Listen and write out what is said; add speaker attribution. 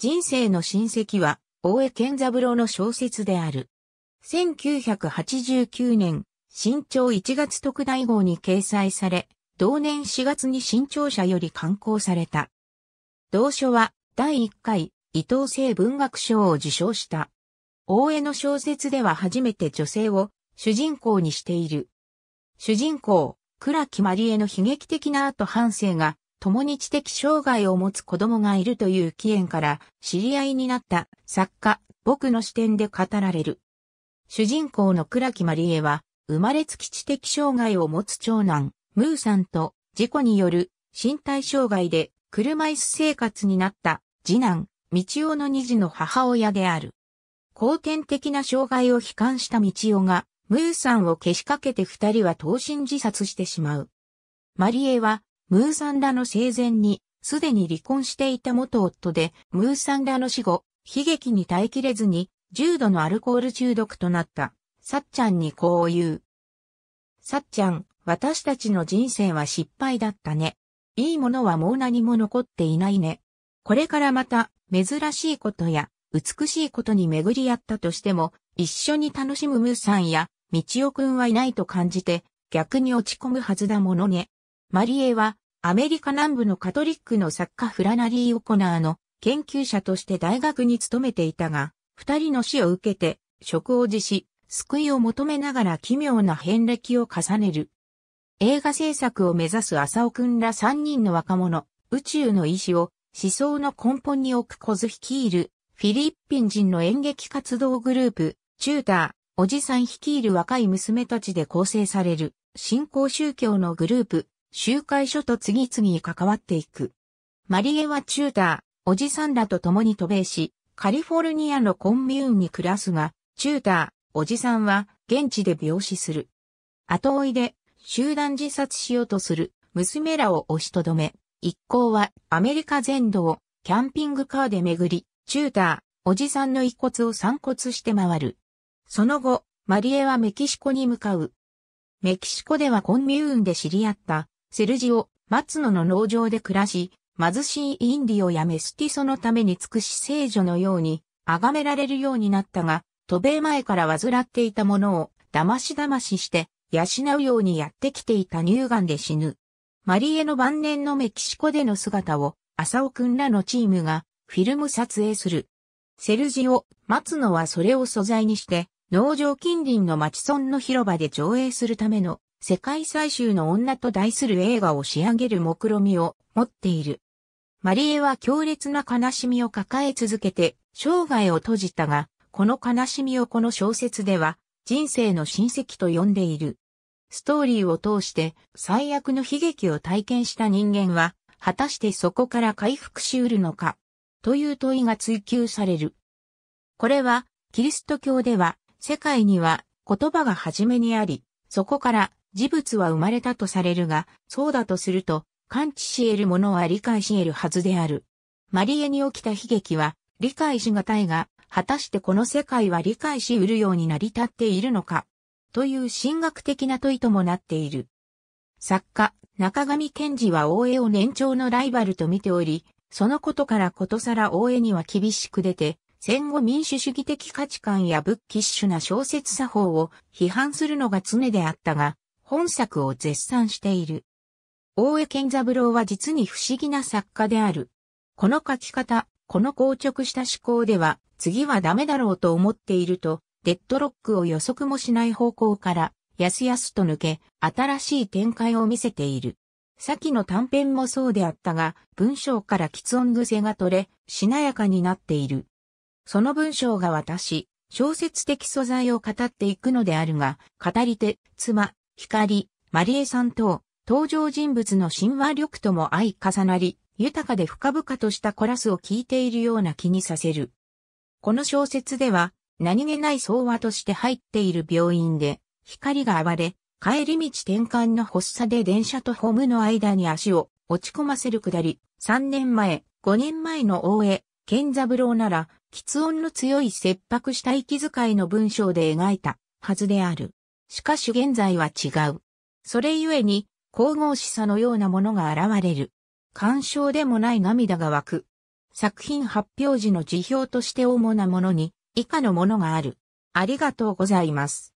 Speaker 1: 人生の親戚は、大江健三郎の小説である。1989年、新潮1月特大号に掲載され、同年4月に新潮社より刊行された。同書は、第1回、伊藤聖文学賞を受賞した。大江の小説では初めて女性を主人公にしている。主人公、倉木まりえの悲劇的な後半生が共に知的障害を持つ子供がいるという起源から知り合いになった作家、僕の視点で語られる。主人公の倉木マリエは、生まれつき知的障害を持つ長男、ムーさんと事故による身体障害で車椅子生活になった次男、道夫の二児の母親である。後天的な障害を悲観した道夫が、ムーさんを消しかけて二人は等身自殺してしまう。マリエはムーサンラの生前に、すでに離婚していた元夫で、ムーサンラの死後、悲劇に耐えきれずに、重度のアルコール中毒となった、さっちゃんにこう言う。さっちゃん、私たちの人生は失敗だったね。いいものはもう何も残っていないね。これからまた、珍しいことや、美しいことに巡り合ったとしても、一緒に楽しむムーさんや、みちおくんはいないと感じて、逆に落ち込むはずだものね。マリエは、アメリカ南部のカトリックの作家フラナリー・オコナーの研究者として大学に勤めていたが、二人の死を受けて、職を辞し、救いを求めながら奇妙な遍歴を重ねる。映画制作を目指す浅尾くんら三人の若者、宇宙の意志を思想の根本に置く小津率いる、フィリピン人の演劇活動グループ、チューター、おじさん率いる若い娘たちで構成される、新興宗教のグループ、集会所と次々関わっていく。マリエはチューター、おじさんらと共に渡米し、カリフォルニアのコンビューンに暮らすが、チューター、おじさんは現地で病死する。後追いで集団自殺しようとする娘らを押しとどめ、一行はアメリカ全土をキャンピングカーで巡り、チューター、おじさんの遺骨を散骨して回る。その後、マリエはメキシコに向かう。メキシコではコンミューンで知り合ったセルジオ、松野の農場で暮らし、貧しいインディオやメスティソのために尽くし聖女のように、崇められるようになったが、渡米前から患っていたものを、騙し騙しして、養うようにやってきていた乳がんで死ぬ。マリエの晩年のメキシコでの姿を、浅尾くんらのチームが、フィルム撮影する。セルジオ、松野はそれを素材にして、農場近隣の町村の広場で上映するための世界最終の女と題する映画を仕上げる目論みを持っている。マリエは強烈な悲しみを抱え続けて生涯を閉じたが、この悲しみをこの小説では人生の親戚と呼んでいる。ストーリーを通して最悪の悲劇を体験した人間は、果たしてそこから回復しうるのか、という問いが追求される。これは、キリスト教では、世界には言葉が初めにあり、そこから事物は生まれたとされるが、そうだとすると、感知し得るものは理解し得るはずである。マリエに起きた悲劇は、理解しがたいが、果たしてこの世界は理解し得るようになり立っているのか、という神学的な問いともなっている。作家、中上賢治は大江を年長のライバルと見ており、そのことからことさら大江には厳しく出て、戦後民主主義的価値観や仏騎キな小説作法を批判するのが常であったが、本作を絶賛している。大江健三郎は実に不思議な作家である。この書き方、この硬直した思考では、次はダメだろうと思っていると、デッドロックを予測もしない方向から、やすやすと抜け、新しい展開を見せている。先の短編もそうであったが、文章から喫音癖が取れ、しなやかになっている。その文章が私、小説的素材を語っていくのであるが、語り手、妻、光、マリエさん等、登場人物の神話力とも相重なり、豊かで深々としたコラスを聞いているような気にさせる。この小説では、何気ない相話として入っている病院で、光が暴れ、帰り道転換の発作で電車とホームの間に足を落ち込ませるくだり、3年前、5年前の大江、健三郎なら、喫音の強い切迫した息遣いの文章で描いたはずである。しかし現在は違う。それゆえに、神々しさのようなものが現れる。干渉でもない涙が湧く。作品発表時の辞表として主なものに、以下のものがある。ありがとうございます。